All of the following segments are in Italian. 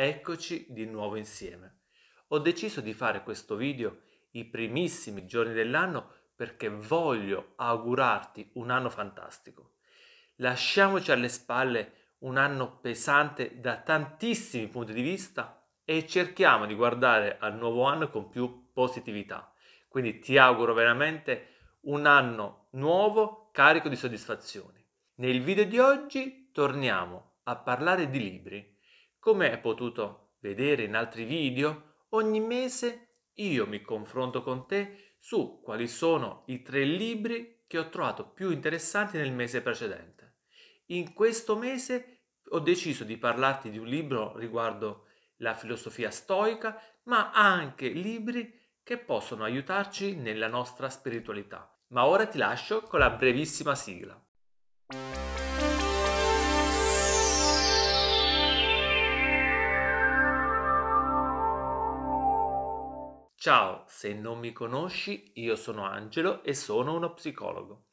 Eccoci di nuovo insieme. Ho deciso di fare questo video i primissimi giorni dell'anno perché voglio augurarti un anno fantastico. Lasciamoci alle spalle un anno pesante da tantissimi punti di vista e cerchiamo di guardare al nuovo anno con più positività. Quindi ti auguro veramente un anno nuovo carico di soddisfazioni. Nel video di oggi torniamo a parlare di libri come è potuto vedere in altri video, ogni mese io mi confronto con te su quali sono i tre libri che ho trovato più interessanti nel mese precedente. In questo mese ho deciso di parlarti di un libro riguardo la filosofia stoica, ma anche libri che possono aiutarci nella nostra spiritualità. Ma ora ti lascio con la brevissima sigla. Ciao, se non mi conosci, io sono Angelo e sono uno psicologo.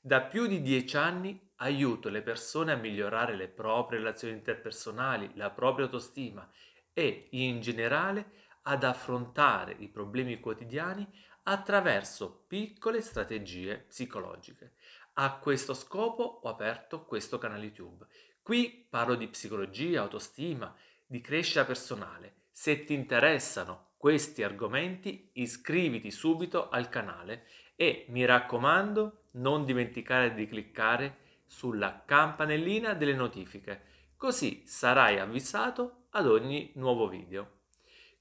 Da più di dieci anni aiuto le persone a migliorare le proprie relazioni interpersonali, la propria autostima e, in generale, ad affrontare i problemi quotidiani attraverso piccole strategie psicologiche. A questo scopo ho aperto questo canale YouTube. Qui parlo di psicologia, autostima, di crescita personale. Se ti interessano questi argomenti iscriviti subito al canale e mi raccomando non dimenticare di cliccare sulla campanellina delle notifiche così sarai avvisato ad ogni nuovo video.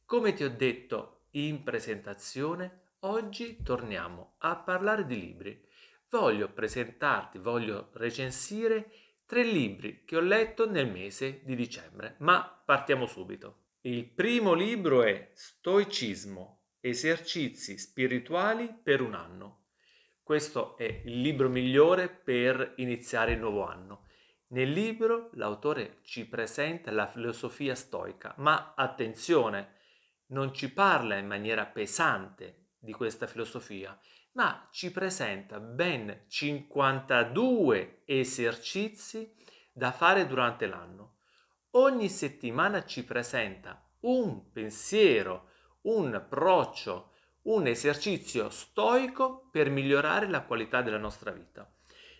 Come ti ho detto in presentazione, oggi torniamo a parlare di libri. Voglio presentarti, voglio recensire tre libri che ho letto nel mese di dicembre, ma partiamo subito. Il primo libro è Stoicismo, esercizi spirituali per un anno. Questo è il libro migliore per iniziare il nuovo anno. Nel libro l'autore ci presenta la filosofia stoica, ma attenzione, non ci parla in maniera pesante di questa filosofia, ma ci presenta ben 52 esercizi da fare durante l'anno ogni settimana ci presenta un pensiero, un approccio, un esercizio stoico per migliorare la qualità della nostra vita.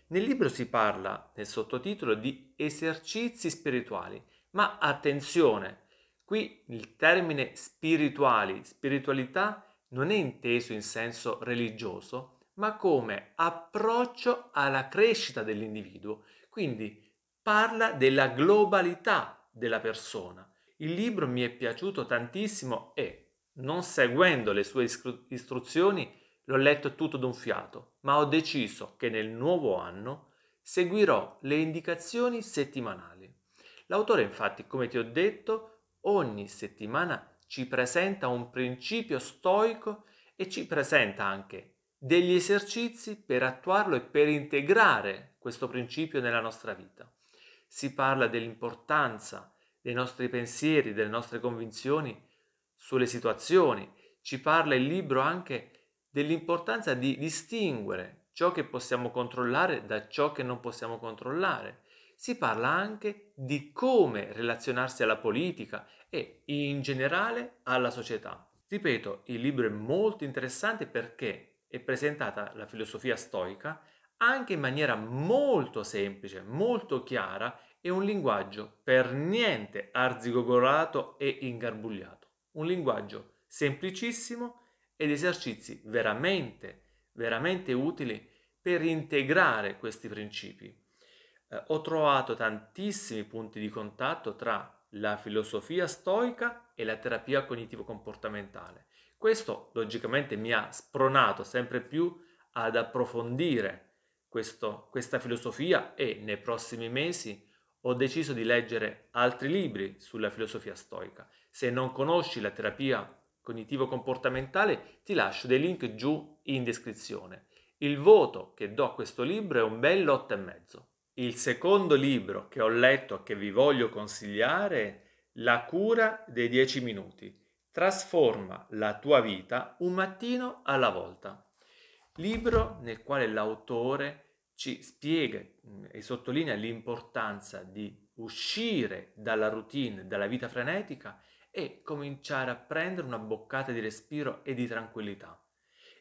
Nel libro si parla, nel sottotitolo, di esercizi spirituali, ma attenzione, qui il termine spirituali, spiritualità, non è inteso in senso religioso, ma come approccio alla crescita dell'individuo, quindi parla della globalità della persona. Il libro mi è piaciuto tantissimo e, non seguendo le sue istruzioni, l'ho letto tutto d'un fiato, ma ho deciso che nel nuovo anno seguirò le indicazioni settimanali. L'autore infatti, come ti ho detto, ogni settimana ci presenta un principio stoico e ci presenta anche degli esercizi per attuarlo e per integrare questo principio nella nostra vita si parla dell'importanza dei nostri pensieri, delle nostre convinzioni sulle situazioni. Ci parla il libro anche dell'importanza di distinguere ciò che possiamo controllare da ciò che non possiamo controllare. Si parla anche di come relazionarsi alla politica e in generale alla società. Ripeto, il libro è molto interessante perché è presentata la filosofia stoica anche in maniera molto semplice, molto chiara e un linguaggio per niente arzigogolato e ingarbugliato. Un linguaggio semplicissimo ed esercizi veramente, veramente utili per integrare questi principi. Eh, ho trovato tantissimi punti di contatto tra la filosofia stoica e la terapia cognitivo-comportamentale. Questo logicamente mi ha spronato sempre più ad approfondire questo, questa filosofia e nei prossimi mesi ho deciso di leggere altri libri sulla filosofia stoica. Se non conosci la terapia cognitivo-comportamentale ti lascio dei link giù in descrizione. Il voto che do a questo libro è un bel mezzo. Il secondo libro che ho letto e che vi voglio consigliare è La cura dei 10 minuti. Trasforma la tua vita un mattino alla volta. Libro nel quale l'autore ci spiega mm, e sottolinea l'importanza di uscire dalla routine, dalla vita frenetica e cominciare a prendere una boccata di respiro e di tranquillità.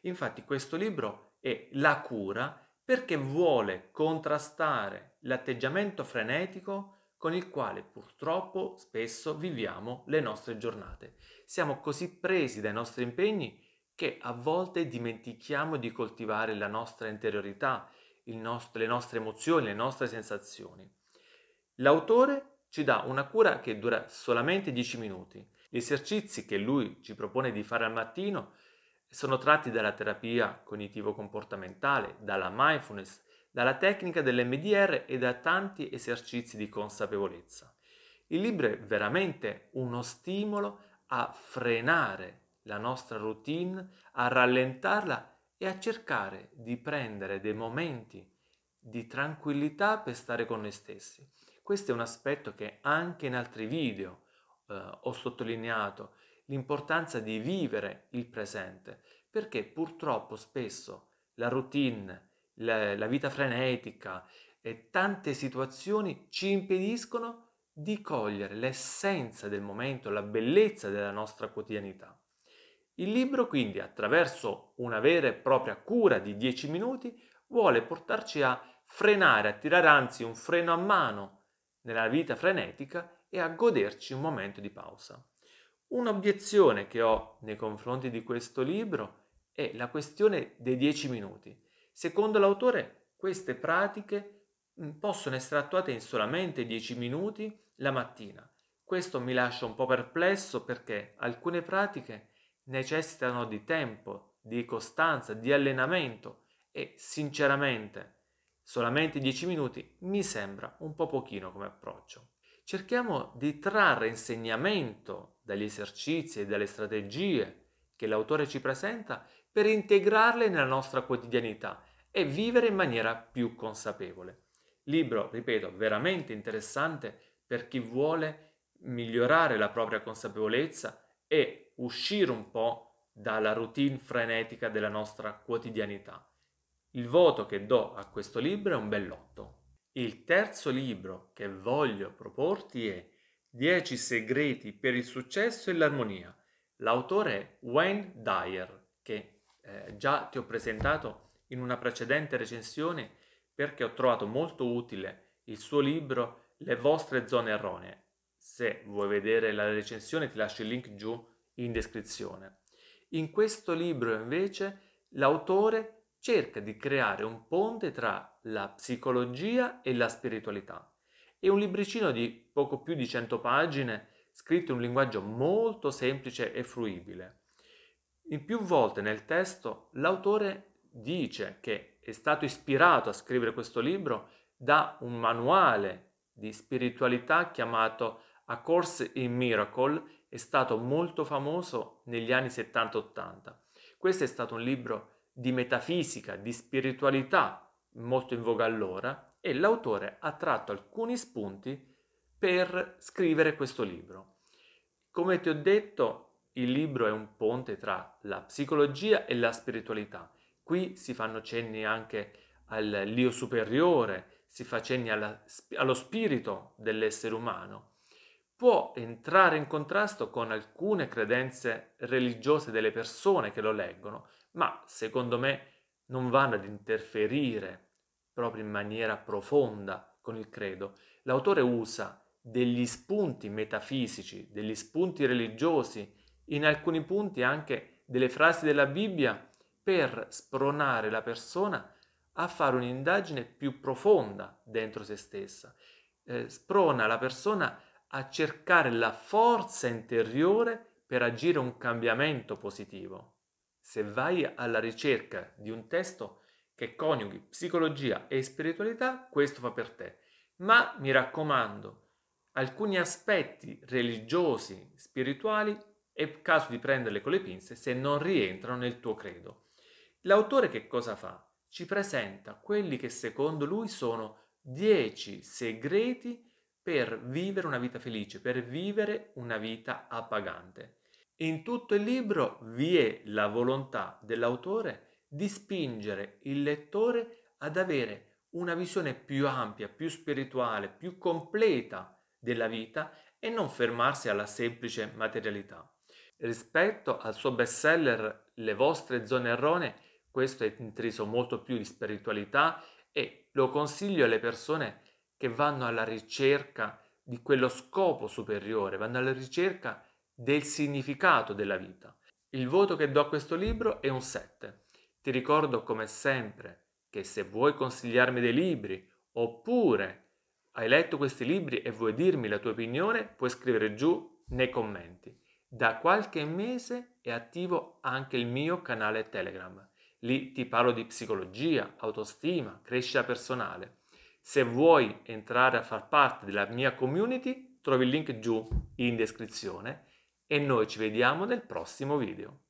Infatti questo libro è la cura perché vuole contrastare l'atteggiamento frenetico con il quale purtroppo spesso viviamo le nostre giornate. Siamo così presi dai nostri impegni che a volte dimentichiamo di coltivare la nostra interiorità, nostro, le nostre emozioni, le nostre sensazioni. L'autore ci dà una cura che dura solamente 10 minuti. Gli esercizi che lui ci propone di fare al mattino sono tratti dalla terapia cognitivo-comportamentale, dalla mindfulness, dalla tecnica dell'MDR e da tanti esercizi di consapevolezza. Il libro è veramente uno stimolo a frenare la nostra routine, a rallentarla e a cercare di prendere dei momenti di tranquillità per stare con noi stessi. Questo è un aspetto che anche in altri video eh, ho sottolineato, l'importanza di vivere il presente, perché purtroppo spesso la routine, la, la vita frenetica e tante situazioni ci impediscono di cogliere l'essenza del momento, la bellezza della nostra quotidianità. Il libro quindi attraverso una vera e propria cura di 10 minuti vuole portarci a frenare, a tirare anzi un freno a mano nella vita frenetica e a goderci un momento di pausa. Un'obiezione che ho nei confronti di questo libro è la questione dei 10 minuti. Secondo l'autore queste pratiche mm, possono essere attuate in solamente 10 minuti la mattina. Questo mi lascia un po' perplesso perché alcune pratiche necessitano di tempo, di costanza, di allenamento e sinceramente solamente 10 minuti mi sembra un po' pochino come approccio. Cerchiamo di trarre insegnamento dagli esercizi e dalle strategie che l'autore ci presenta per integrarle nella nostra quotidianità e vivere in maniera più consapevole. Libro, ripeto, veramente interessante per chi vuole migliorare la propria consapevolezza e uscire un po' dalla routine frenetica della nostra quotidianità. Il voto che do a questo libro è un bell'otto. Il terzo libro che voglio proporti è 10 segreti per il successo e l'armonia. L'autore è Wayne Dyer, che eh, già ti ho presentato in una precedente recensione perché ho trovato molto utile il suo libro Le vostre zone erronee se vuoi vedere la recensione ti lascio il link giù in descrizione. In questo libro invece l'autore cerca di creare un ponte tra la psicologia e la spiritualità. È un libricino di poco più di 100 pagine, scritto in un linguaggio molto semplice e fruibile. In più volte nel testo l'autore dice che è stato ispirato a scrivere questo libro da un manuale di spiritualità chiamato a Course in Miracle è stato molto famoso negli anni 70-80. Questo è stato un libro di metafisica, di spiritualità, molto in voga allora, e l'autore ha tratto alcuni spunti per scrivere questo libro. Come ti ho detto, il libro è un ponte tra la psicologia e la spiritualità. Qui si fanno cenni anche all'io superiore, si fa cenni alla, allo spirito dell'essere umano può entrare in contrasto con alcune credenze religiose delle persone che lo leggono, ma secondo me non vanno ad interferire proprio in maniera profonda con il credo. L'autore usa degli spunti metafisici, degli spunti religiosi, in alcuni punti anche delle frasi della Bibbia per spronare la persona a fare un'indagine più profonda dentro se stessa. Eh, sprona la persona a a cercare la forza interiore per agire un cambiamento positivo. Se vai alla ricerca di un testo che coniughi psicologia e spiritualità, questo fa per te. Ma mi raccomando, alcuni aspetti religiosi, spirituali, è caso di prenderle con le pinze se non rientrano nel tuo credo. L'autore che cosa fa? Ci presenta quelli che secondo lui sono dieci segreti per vivere una vita felice, per vivere una vita appagante. In tutto il libro vi è la volontà dell'autore di spingere il lettore ad avere una visione più ampia, più spirituale, più completa della vita e non fermarsi alla semplice materialità. Rispetto al suo bestseller Le vostre zone erronee, questo è intriso molto più di spiritualità e lo consiglio alle persone che vanno alla ricerca di quello scopo superiore, vanno alla ricerca del significato della vita. Il voto che do a questo libro è un 7. Ti ricordo come sempre che se vuoi consigliarmi dei libri oppure hai letto questi libri e vuoi dirmi la tua opinione, puoi scrivere giù nei commenti. Da qualche mese è attivo anche il mio canale Telegram. Lì ti parlo di psicologia, autostima, crescita personale. Se vuoi entrare a far parte della mia community, trovi il link giù in descrizione e noi ci vediamo nel prossimo video.